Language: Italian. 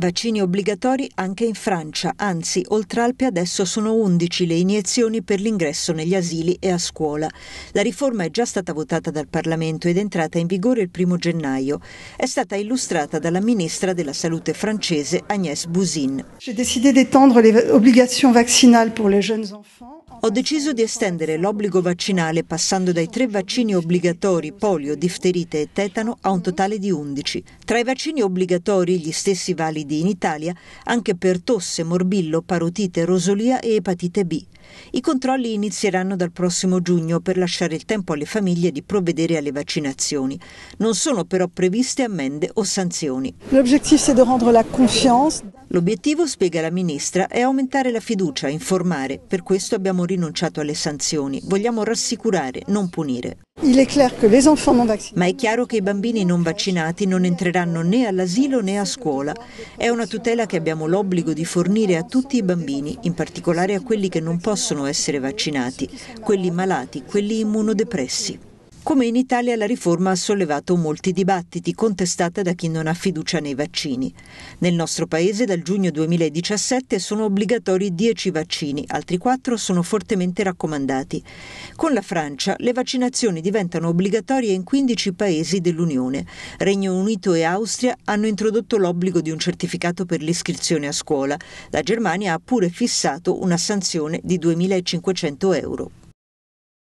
Vaccini obbligatori anche in Francia, anzi, oltre Alpe adesso sono 11 le iniezioni per l'ingresso negli asili e a scuola. La riforma è già stata votata dal Parlamento ed è entrata in vigore il 1 gennaio. È stata illustrata dalla ministra della Salute francese Agnès Bouzin. J'ai décidé d'étendre les obligations vaccinales pour les jeunes enfants. Ho deciso di estendere l'obbligo vaccinale passando dai tre vaccini obbligatori polio, difterite e tetano a un totale di 11. Tra i vaccini obbligatori, gli stessi validi in Italia, anche per tosse, morbillo, parotite, rosolia e epatite B. I controlli inizieranno dal prossimo giugno per lasciare il tempo alle famiglie di provvedere alle vaccinazioni. Non sono però previste ammende o sanzioni. L'obiettivo è di rendere la confiance. L'obiettivo, spiega la ministra, è aumentare la fiducia, informare. Per questo abbiamo rinunciato alle sanzioni. Vogliamo rassicurare, non punire. Ma è chiaro che i bambini non vaccinati non entreranno né all'asilo né a scuola. È una tutela che abbiamo l'obbligo di fornire a tutti i bambini, in particolare a quelli che non possono essere vaccinati, quelli malati, quelli immunodepressi. Come in Italia la riforma ha sollevato molti dibattiti, contestata da chi non ha fiducia nei vaccini. Nel nostro paese dal giugno 2017 sono obbligatori 10 vaccini, altri 4 sono fortemente raccomandati. Con la Francia le vaccinazioni diventano obbligatorie in 15 paesi dell'Unione. Regno Unito e Austria hanno introdotto l'obbligo di un certificato per l'iscrizione a scuola. La Germania ha pure fissato una sanzione di 2.500 euro.